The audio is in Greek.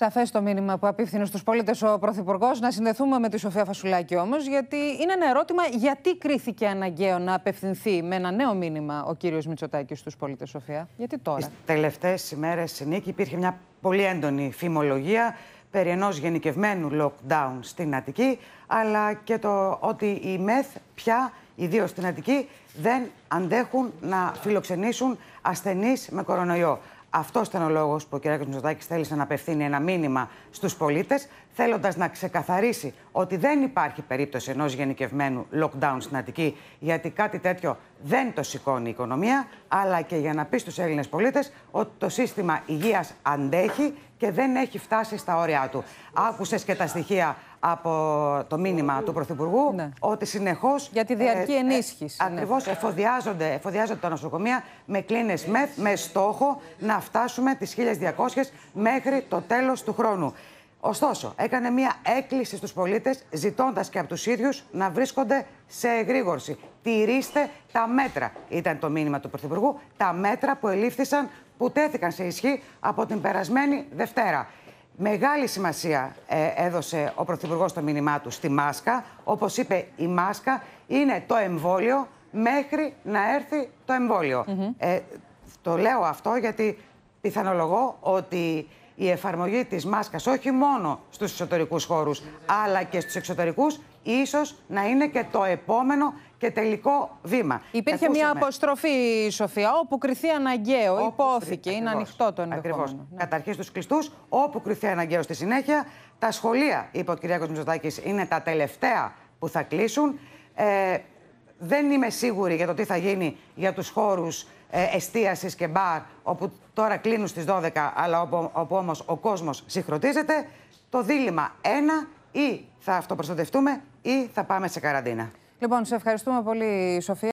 Σαφές το μήνυμα που απίφθινε στους πολίτες ο Πρωθυπουργός. Να συνδεθούμε με τη Σοφία Φασουλάκη όμως, γιατί είναι ένα ερώτημα γιατί κρίθηκε αναγκαίο να απευθυνθεί με ένα νέο μήνυμα ο κύριος Μητσοτάκης στους πολίτες, Σοφία. Γιατί τώρα. Τι τελευταίες ημέρες, Νίκη, υπήρχε μια πολύ έντονη φημολογία περί ενός γενικευμένου lockdown στην Αττική, αλλά και το ότι οι ΜΕΘ πια, ιδίως στην Αττική, δεν αντέχουν να φιλοξενήσουν ασθενείς με κορονοϊό. Αυτός ήταν ο λόγος που ο κ. Μητσοτάκη θέλησε να απευθύνει ένα μήνυμα στους πολίτες, θέλοντας να ξεκαθαρίσει ότι δεν υπάρχει περίπτωση ενός γενικευμένου lockdown στην Αττική, γιατί κάτι τέτοιο δεν το σηκώνει η οικονομία, αλλά και για να πει στους Έλληνες πολίτες ότι το σύστημα υγείας αντέχει και δεν έχει φτάσει στα όρια του. Άκουσες και τα στοιχεία από το μήνυμα του Πρωθυπουργού ναι. ότι συνεχώς. Για τη διαρκή ενίσχυση. Ε, ε, ναι. Ακριβώς εφοδιάζονται, εφοδιάζονται τα νοσοκομεία με κλίνες ΜΕΘ με στόχο να φτάσουμε τις 1.200 μέχρι το τέλος του χρόνου. Ωστόσο, έκανε μία έκκληση στους πολίτες, ζητώντας και από τους ίδιους να βρίσκονται σε εγρήγορση. Τηρήστε τα μέτρα, ήταν το μήνυμα του Πρωθυπουργού, τα μέτρα που ελήφθησαν, που τέθηκαν σε ισχύ από την περασμένη Δευτέρα. Μεγάλη σημασία ε, έδωσε ο Πρωθυπουργός το μήνυμά του στη μάσκα. Όπως είπε, η μάσκα είναι το εμβόλιο μέχρι να έρθει το εμβολιο ε, το λέω αυτό γιατί πιθανολογώ ότι η εφαρμογή της μάσκας όχι μόνο στους εσωτερικούς χώρους αλλά και στους εξωτερικούς ίσως να είναι και το επόμενο και τελικό βήμα. Υπήρχε μια αποστροφή, Σοφία, όπου κρυθεί αναγκαίο, όπου υπόθηκε, είναι ανοιχτό το ενδεχόμενο. Ακριβώς. Ναι. Καταρχήν στους κλειστούς, όπου κρυθεί αναγκαίο στη συνέχεια. Τα σχολεία, είπε ο κ. Μητσοτάκης, είναι τα τελευταία που θα κλείσουν. Ε, δεν είμαι σίγουρη για το τι θα γίνει για τους χώρους ε, εστίασης και μπαρ, όπου τώρα κλείνουν στις 12, αλλά όπου, όμως ο κόσμος συγχρονίζεται. Το δίλημα ένα, ή θα αυτοπροστατευτούμε ή θα πάμε σε καραντίνα. Λοιπόν, σε ευχαριστούμε πολύ, Σοφία.